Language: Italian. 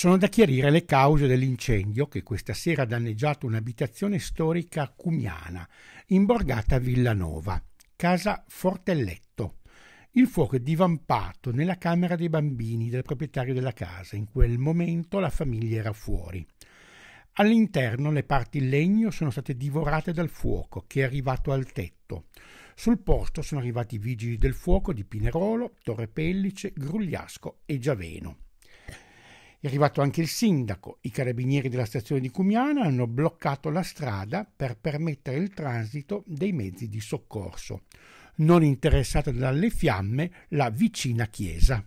Sono da chiarire le cause dell'incendio che questa sera ha danneggiato un'abitazione storica cumiana, in borgata Villanova, casa Fortelletto. Il fuoco è divampato nella camera dei bambini del proprietario della casa. In quel momento la famiglia era fuori. All'interno le parti in legno sono state divorate dal fuoco che è arrivato al tetto. Sul posto sono arrivati i vigili del fuoco di Pinerolo, Torre Pellice, Grugliasco e Giaveno. È arrivato anche il sindaco. I carabinieri della stazione di Cumiana hanno bloccato la strada per permettere il transito dei mezzi di soccorso. Non interessata dalle fiamme la vicina chiesa.